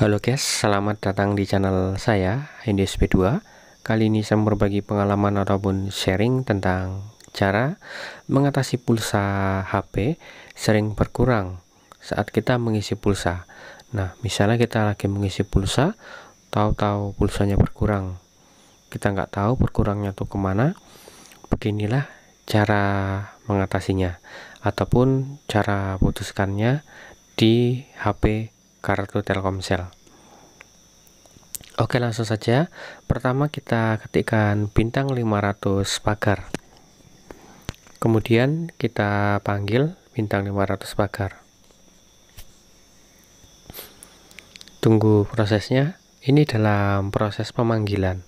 Halo guys, selamat datang di channel saya, NDSP2 Kali ini saya berbagi pengalaman ataupun sharing tentang cara mengatasi pulsa HP sering berkurang saat kita mengisi pulsa Nah, misalnya kita lagi mengisi pulsa, tahu-tahu pulsanya berkurang Kita nggak tahu berkurangnya tuh kemana Beginilah cara mengatasinya Ataupun cara putuskannya di HP kartu Telkomsel. Oke, langsung saja. Pertama kita ketikkan bintang 500 pagar. Kemudian kita panggil bintang 500 pagar. Tunggu prosesnya. Ini dalam proses pemanggilan.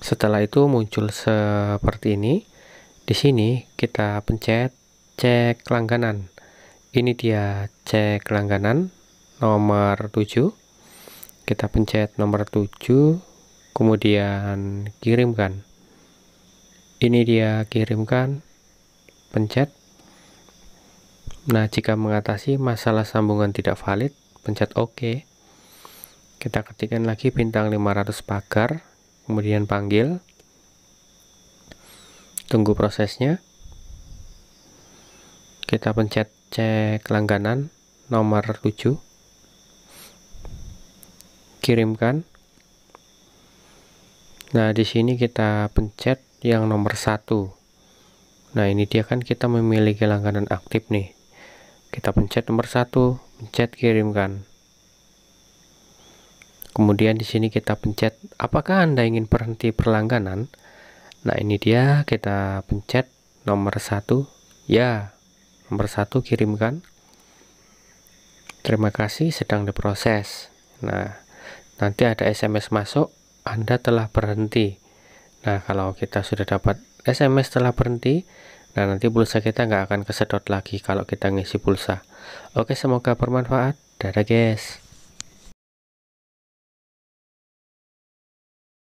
Setelah itu muncul seperti ini. Di sini kita pencet cek langganan ini dia cek langganan nomor 7 kita pencet nomor 7 kemudian kirimkan ini dia kirimkan pencet nah jika mengatasi masalah sambungan tidak valid pencet OK kita ketikkan lagi bintang 500 pagar kemudian panggil tunggu prosesnya kita pencet cek langganan nomor 7 kirimkan nah di sini kita pencet yang nomor satu nah ini dia kan kita memiliki langganan aktif nih kita pencet nomor satu pencet kirimkan kemudian di sini kita pencet apakah anda ingin berhenti perlangganan nah ini dia kita pencet nomor satu ya nomor satu kirimkan terima kasih sedang diproses nah nanti ada SMS masuk Anda telah berhenti nah kalau kita sudah dapat SMS telah berhenti nah nanti pulsa kita nggak akan kesedot lagi kalau kita ngisi pulsa oke semoga bermanfaat dadah guys